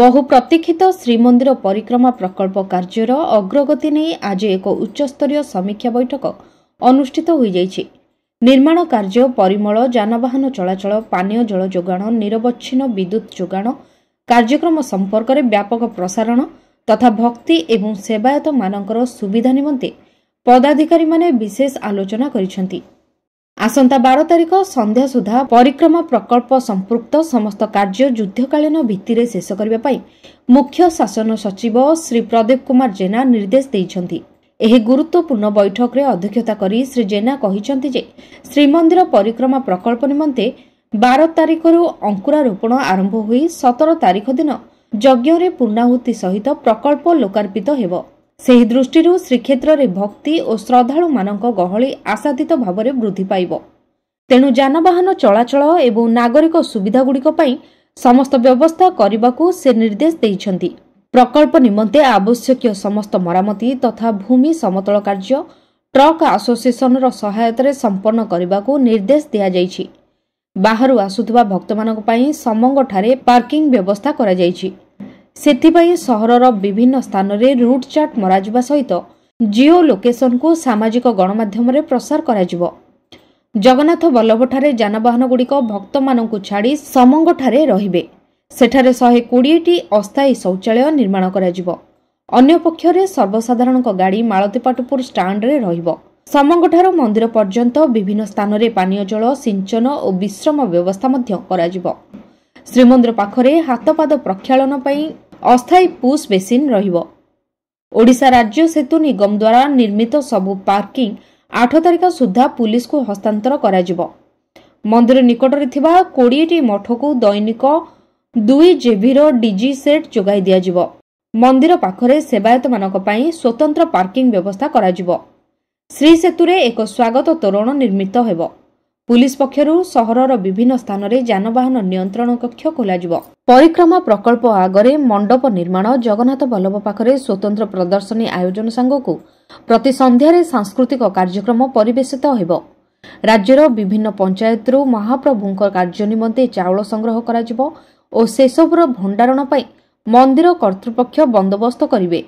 ବହୁ ପ୍ରତୀକ୍ଷିତ ଶ୍ରୀମନ୍ଦିର ପରିକ୍ରମା ପ୍ରକଳ୍ପ କାର୍ଯ୍ୟର ଅଗ୍ରଗତି ନେଇ ଆଜି ଏକ ଉଚ୍ଚସ୍ତରୀୟ ସମୀକ୍ଷା ବୈଠକ ଅନୁଷ୍ଠିତ ହୋଇଯାଇଛି ନିର୍ମାଣ କାର୍ଯ୍ୟ ପରିମଳ ଯାନବାହନ ଚଳାଚଳ ପାନୀୟ ଜଳ ଯୋଗାଣ ନିରବଚ୍ଛିନ୍ନ ବିଦ୍ୟୁତ୍ ଯୋଗାଣ କାର୍ଯ୍ୟକ୍ରମ ସମ୍ପର୍କରେ ବ୍ୟାପକ ପ୍ରସାରଣ ତଥା ଭକ୍ତି ଏବଂ ସେବାୟତମାନଙ୍କର ସୁବିଧା ନିମନ୍ତେ ପଦାଧିକାରୀମାନେ ବିଶେଷ ଆଲୋଚନା କରିଛନ୍ତି ଆସନ୍ତା ବାର ତାରିଖ ସନ୍ଧ୍ୟା ସୁଦ୍ଧା ପରିକ୍ରମା ପ୍ରକଳ୍ପ ସମ୍ପୃକ୍ତ ସମସ୍ତ କାର୍ଯ୍ୟ ଯୁଦ୍ଧକାଳୀନ ଭିତ୍ତିରେ ଶେଷ କରିବା ପାଇଁ ମୁଖ୍ୟ ଶାସନ ସଚିବ ଶ୍ରୀ ପ୍ରଦୀପ କୁମାର ଜେନା ନିର୍ଦ୍ଦେଶ ଦେଇଛନ୍ତି ଏହି ଗୁରୁତ୍ୱପୂର୍ଣ୍ଣ ବୈଠକରେ ଅଧ୍ୟକ୍ଷତା କରି ଶ୍ରୀ ଜେନା କହିଛନ୍ତି ଯେ ଶ୍ରୀମନ୍ଦିର ପରିକ୍ରମା ପ୍ରକଳ୍ପ ନିମନ୍ତେ ବାର ତାରିଖରୁ ଅଙ୍କୁରାରୋପଣ ଆରମ୍ଭ ହୋଇ ସତର ତାରିଖ ଦିନ ଯଜ୍ଞରେ ପୂର୍ଣ୍ଣାହୁତି ସହିତ ପ୍ରକଳ୍ପ ଲୋକାର୍ପିତ ହେବ ସେହି ଦୃଷ୍ଟିରୁ ଶ୍ରୀକ୍ଷେତ୍ରରେ ଭକ୍ତି ଓ ଶ୍ରଦ୍ଧାଳୁମାନଙ୍କ ଗହଳି ଆଶାଦିତ ଭାବରେ ବୃଦ୍ଧି ପାଇବ ତେଣୁ ଯାନବାହନ ଚଳାଚଳ ଏବଂ ନାଗରିକ ସୁବିଧାଗୁଡ଼ିକ ପାଇଁ ସମସ୍ତ ବ୍ୟବସ୍ଥା କରିବାକୁ ସେ ନିର୍ଦ୍ଦେଶ ଦେଇଛନ୍ତି ପ୍ରକଳ୍ପ ନିମନ୍ତେ ଆବଶ୍ୟକୀୟ ସମସ୍ତ ମରାମତି ତଥା ଭୂମି ସମତଳ କାର୍ଯ୍ୟ ଟ୍ରକ୍ ଆସୋସିଏସନର ସହାୟତାରେ ସମ୍ପନ୍ନ କରିବାକୁ ନିର୍ଦ୍ଦେଶ ଦିଆଯାଇଛି ବାହାରୁ ଆସୁଥିବା ଭକ୍ତମାନଙ୍କ ପାଇଁ ସମଙ୍ଗଠାରେ ପାର୍କିଂ ବ୍ୟବସ୍ଥା କରାଯାଇଛି ସେଥିପାଇଁ ସହରର ବିଭିନ୍ନ ସ୍ଥାନରେ ରୁଟ୍ ଚାର୍ଟ ମରାଯିବା ସହିତ ଜିଓ ଲୋକେସନ୍କୁ ସାମାଜିକ ଗଣମାଧ୍ୟମରେ ପ୍ରସାର କରାଯିବ ଜଗନ୍ନାଥ ବଲ୍ଲଭଠାରେ ଯାନବାହନଗୁଡ଼ିକ ଭକ୍ତମାନଙ୍କୁ ଛାଡ଼ି ସମଙ୍ଗଠାରେ ରହିବେ ସେଠାରେ ଶହେ କୋଡ଼ିଏଟି ଅସ୍ଥାୟୀ ଶୌଚାଳୟ ନିର୍ମାଣ କରାଯିବ ଅନ୍ୟପକ୍ଷରେ ସର୍ବସାଧାରଣଙ୍କ ଗାଡ଼ି ମାଳତୀପାଟପୁର ଷ୍ଟାଣ୍ଡରେ ରହିବ ସମଙ୍ଗଠାରୁ ମନ୍ଦିର ପର୍ଯ୍ୟନ୍ତ ବିଭିନ୍ନ ସ୍ଥାନରେ ପାନୀୟ ଜଳ ସିଞ୍ଚନ ଓ ବିଶ୍ରାମ ବ୍ୟବସ୍ଥା ମଧ୍ୟ କରାଯିବ ଶ୍ରୀମନ୍ଦିର ପାଖରେ ହାତପାଦ ପ୍ରକ୍ଷାଳନ ପାଇଁ ଅସ୍ଥାୟୀ ପୁସ୍ ମେସିନ୍ ରହିବ ଓଡ଼ିଶା ରାଜ୍ୟ ସେତୁ ନିଗମ ଦ୍ୱାରା ନିର୍ମିତ ସବୁ ପାର୍କିଂ ଆଠ ତାରିଖ ସୁଦ୍ଧା ପୁଲିସ୍କୁ ହସ୍ତାନ୍ତର କରାଯିବ ମନ୍ଦିର ନିକଟରେ ଥିବା କୋଡ଼ିଏଟି ମଠକୁ ଦୈନିକ ଦୁଇ ଜେଭିର ଡିଜି ସେଟ୍ ଯୋଗାଇ ଦିଆଯିବ ମନ୍ଦିର ପାଖରେ ସେବାୟତମାନଙ୍କ ପାଇଁ ସ୍ୱତନ୍ତ୍ର ପାର୍କିଂ ବ୍ୟବସ୍ଥା କରାଯିବ ଶ୍ରୀ ସେତୁରେ ଏକ ସ୍ୱାଗତ ତୋରଣ ନିର୍ମିତ ହେବ ପୁଲିସ୍ ପକ୍ଷରୁ ସହରର ବିଭିନ୍ନ ସ୍ଥାନରେ ଯାନବାହନ ନିୟନ୍ତ୍ରଣ କକ୍ଷ ଖୋଲାଯିବ ପରିକ୍ରମା ପ୍ରକଳ୍ପ ଆଗରେ ମଣ୍ଡପ ନିର୍ମାଣ ଜଗନ୍ନାଥ ବଲ୍ଲଭ ପାଖରେ ସ୍ୱତନ୍ତ୍ର ପ୍ରଦର୍ଶନୀ ଆୟୋଜନ ସାଙ୍ଗକୁ ପ୍ରତି ସନ୍ଧ୍ୟାରେ ସାଂସ୍କୃତିକ କାର୍ଯ୍ୟକ୍ରମ ପରିବେଷିତ ହେବ ରାଜ୍ୟର ବିଭିନ୍ନ ପଞ୍ଚାୟତରୁ ମହାପ୍ରଭୁଙ୍କ କାର୍ଯ୍ୟ ନିମନ୍ତେ ଚାଉଳ ସଂଗ୍ରହ କରାଯିବ ଓ ସେସବୁର ଭଣ୍ଡାରଣ ପାଇଁ ମନ୍ଦିର କର୍ତ୍ତୃପକ୍ଷ ବନ୍ଦୋବସ୍ତ କରିବେ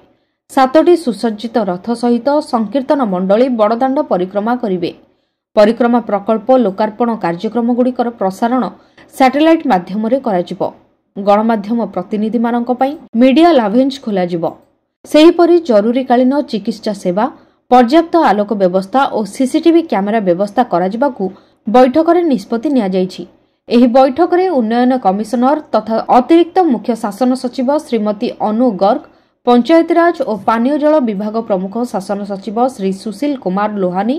ସାତଟି ସୁସଜ୍ଜିତ ରଥ ସହିତ ସଂକୀର୍ତ୍ତନ ମଣ୍ଡଳୀ ବଡ଼ଦାଣ୍ଡ ପରିକ୍ରମା କରିବେ ପରିକ୍ରମା ପ୍ରକଳ୍ପ ଲୋକାର୍ପଣ କାର୍ଯ୍ୟକ୍ରମଗୁଡ଼ିକର ପ୍ରସାରଣ ସାଟେଲାଇଟ୍ ମାଧ୍ୟମରେ କରାଯିବ ଗଣମାଧ୍ୟମ ପ୍ରତିନିଧିମାନଙ୍କ ପାଇଁ ମିଡିଆ ଲାଭେଞ୍ଜ ଖୋଲାଯିବ ସେହିପରି ଜରୁରୀକାଳୀନ ଚିକିତ୍ସା ସେବା ପର୍ଯ୍ୟାପ୍ତ ଆଲୋକ ବ୍ୟବସ୍ଥା ଓ ସିସିଟିଭି କ୍ୟାମେରା ବ୍ୟବସ୍ଥା କରାଯିବାକୁ ବୈଠକରେ ନିଷ୍ପତ୍ତି ନିଆଯାଇଛି ଏହି ବୈଠକରେ ଉନ୍ନୟନ କମିଶନର ତଥା ଅତିରିକ୍ତ ମୁଖ୍ୟ ଶାସନ ସଚିବ ଶ୍ରୀମତୀ ଅନୁ ଗର୍ଗ ପଞ୍ଚାୟତିରାଜ ଓ ପାନୀୟ ଜଳ ବିଭାଗ ପ୍ରମୁଖ ଶାସନ ସଚିବ ଶ୍ରୀ ସୁଶୀଲ କୁମାର ଲୋହାନୀ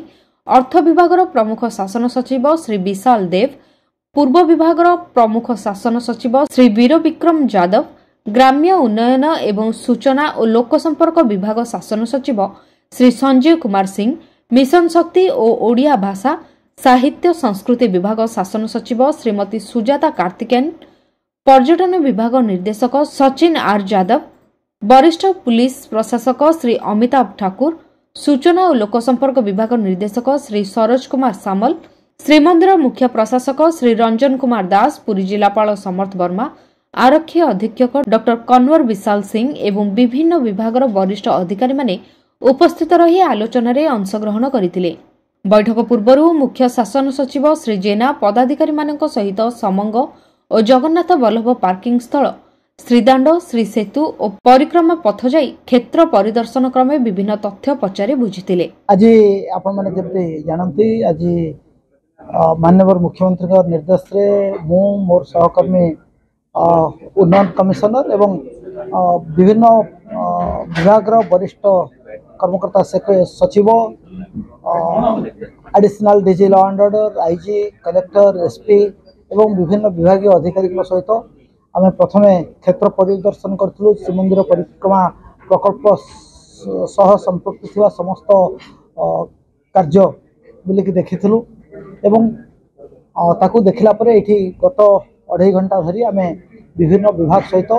ଅର୍ଥ ବିଭାଗର ପ୍ରମୁଖ ଶାସନ ସଚିବ ଶ୍ରୀ ବିଶାଲ ଦେବ ପୂର୍ବ ବିଭାଗର ପ୍ରମୁଖ ଶାସନ ସଚିବ ଶ୍ରୀ ବୀରବିକ୍ରମ ଯାଦବ ଗ୍ରାମ୍ୟ ଉନ୍ନୟନ ଏବଂ ସୂଚନା ଓ ଲୋକସମ୍ପର୍କ ବିଭାଗ ଶାସନ ସଚିବ ଶ୍ରୀ ସଞ୍ଜୟ କୁମାର ସିଂ ମିଶନ ଶକ୍ତି ଓ ଓଡ଼ିଆ ଭାଷା ସାହିତ୍ୟ ସଂସ୍କୃତି ବିଭାଗ ଶାସନ ସଚିବ ଶ୍ରୀମତୀ ସୁଜାତା କାର୍ତ୍ତିକେନ୍ ପର୍ଯ୍ୟଟନ ବିଭାଗ ନିର୍ଦ୍ଦେଶକ ସଚିନ ଆର୍ ଯାଦବ ବରିଷ୍ଠ ପୁଲିସ୍ ପ୍ରଶାସକ ଶ୍ରୀ ଅମିତାଭ ଠାକୁର ସୂଚନା ଓ ଲୋକସମ୍ପର୍କ ବିଭାଗ ନିର୍ଦ୍ଦେଶକ ଶ୍ରୀ ସରୋଜ କୁମାର ସାମଲ ଶ୍ରୀମନ୍ଦିର ମୁଖ୍ୟ ପ୍ରଶାସକ ଶ୍ରୀ ରଞ୍ଜନ କୁମାର ଦାସ ପୁରୀ ଜିଲ୍ଲାପାଳ ସମର୍ଥ ବର୍ମା ଆରକ୍ଷୀ ଅଧୀକ୍ଷକ ଡକ୍ଟର କନ୍ୱର ବିଶାଲ ସିଂ ଏବଂ ବିଭିନ୍ନ ବିଭାଗର ବରିଷ୍ଠ ଅଧିକାରୀମାନେ ଉପସ୍ଥିତ ରହି ଆଲୋଚନାରେ ଅଂଶଗ୍ରହଣ କରିଥିଲେ ବୈଠକ ପୂର୍ବରୁ ମୁଖ୍ୟ ଶାସନ ସଚିବ ଶ୍ରୀ ଜେନା ପଦାଧିକାରୀମାନଙ୍କ ସହିତ ସମଙ୍ଗ ଓ ଜଗନ୍ନାଥ ବଲ୍ଲଭ ପାର୍କିଂ ସ୍ଥଳ ଶ୍ରୀଦାଣ୍ଡ ଶ୍ରୀସେତୁ ଓ ପରିକ୍ରମା ପଥ ଯାଇ କ୍ଷେତ୍ର ପରିଦର୍ଶନ କ୍ରମେ ବିଭିନ୍ନ ତଥ୍ୟ ପଚାରି ବୁଝିଥିଲେ ଆଜି ଆପଣମାନେ ଯେମିତି ଜାଣନ୍ତି ଆଜି ମାନ୍ୟବର ମୁଖ୍ୟମନ୍ତ୍ରୀଙ୍କ ନିର୍ଦ୍ଦେଶରେ ମୁଁ ମୋର ସହକର୍ମୀ ଉନ୍ନୟନ କମିଶନର ଏବଂ ବିଭିନ୍ନ ବିଭାଗର ବରିଷ୍ଠ କର୍ମକର୍ତ୍ତା ସଚିବ additional DG law and order IG collector SP ଏବଂ ବିଭିନ୍ନ ବିଭାଗୀୟ ଅଧିକାରୀଙ୍କ ସହିତ ଆମେ ପ୍ରଥମେ କ୍ଷେତ୍ର ପରିଦର୍ଶନ କରିଥିଲୁ ଶ୍ରୀମନ୍ଦିର ପରିକ୍ରମା ପ୍ରକଳ୍ପ ସହ ସମ୍ପୃକ୍ତ ଥିବା ସମସ୍ତ କାର୍ଯ୍ୟ ବୁଲିକି ଦେଖିଥିଲୁ ଏବଂ ତାକୁ ଦେଖିଲା ପରେ ଏଠି ଗତ ଅଢ଼େଇ ଘଣ୍ଟା ଧରି ଆମେ ବିଭିନ୍ନ ବିଭାଗ ସହିତ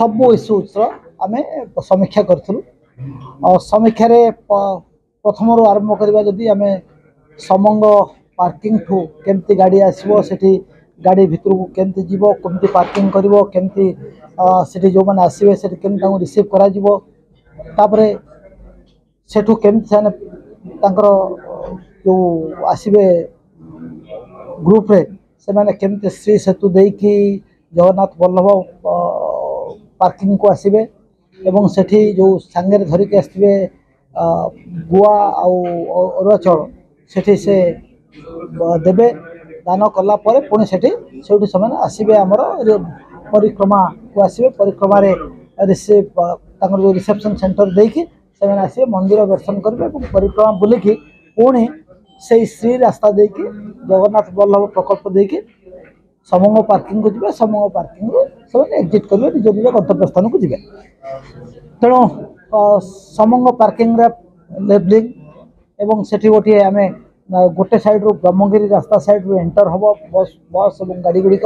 ସବୁ ଇସ୍ୟୁଜ୍ର ଆମେ ସମୀକ୍ଷା କରିଥିଲୁ ସମୀକ୍ଷାରେ ପ୍ରଥମରୁ ଆରମ୍ଭ କରିବା ଯଦି ଆମେ ସମଙ୍ଗ ପାର୍କିଂଠୁ କେମିତି ଗାଡ଼ି ଆସିବ ସେଠି गाड़ी भितर को कमी जीव कमी पार्किंग कर सीटी जो मैंने आसवे से रिसीव करपू कमी से जो आसवे ग्रुप सेमती श्री सेतु दे कि जगन्नाथ बल्लभ पार्किंग को आसबे एवं से जो सांगे धरिक आसवे गोआ आरुणाचल से देवे ଦାନ କଲା ପରେ ପୁଣି ସେଠି ସେଇଠୁ ସେମାନେ ଆସିବେ ଆମର ପରିକ୍ରମାକୁ ଆସିବେ ପରିକ୍ରମାରେ ରିସିଭ୍ ତାଙ୍କର ଯେଉଁ ରିସେପ୍ସନ୍ ସେଣ୍ଟର ଦେଇକି ସେମାନେ ଆସିବେ ମନ୍ଦିର ଦର୍ଶନ କରିବେ ଏବଂ ପରିକ୍ରମା ବୁଲିକି ପୁଣି ସେଇ ଶ୍ରୀ ରାସ୍ତା ଦେଇକି ଜଗନ୍ନାଥ ବଲ୍ଲଭ ପ୍ରକଳ୍ପ ଦେଇକି ସମଙ୍ଗ ପାର୍କିଂକୁ ଯିବେ ସମଙ୍ଗ ପାର୍କିଂରୁ ସେମାନେ ଏକ୍ଜିଟ୍ କରିବେ ନିଜ ନିଜ ଗନ୍ତବ୍ୟ ସ୍ଥାନକୁ ଯିବେ ତେଣୁ ସମଙ୍ଗ ପାର୍କିଂରେ ଲେବଲିଂ ଏବଂ ସେଠି ଗୋଟିଏ ଆମେ गोटे सैड्रु ब्रह्मगिरी रास्ता सैड्रु एंटर हम बस बस और गाड़ी गुड़िक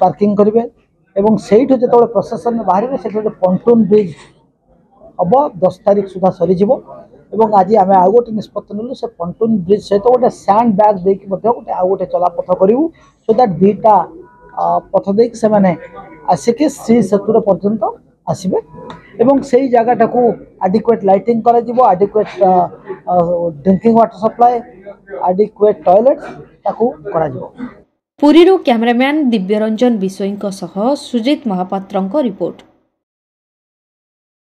पार्किंग करेंगे सेठ जो प्रशासन बाहर से पंटून ब्रिज हम दस तारीख सुधा सरीज एवं आज आम आउ गए निष्पत्ति नलु से पंटून ब्रिज सहित गोटे सैंड बैग दे कि गोटे आउ गोटे चलापथ करू सो दैट दीटा पथ दे कि आसिक श्री सेतुर पर्यटन आसबे से जगटा को आडिकुएट लाइटिंग करडिकुएट drinking water supply adequate toilet ତାକୁ କରାଯିବ ପୁରୀରୁ କ୍ୟାମେରାମ୍ୟାନ୍ ଦିବ୍ୟରଞ୍ଜନ ବିଷୋଇଙ୍କ ସହ ସୁଜିତ ମହାପାତ୍ରଙ୍କ ରିପୋର୍ଟ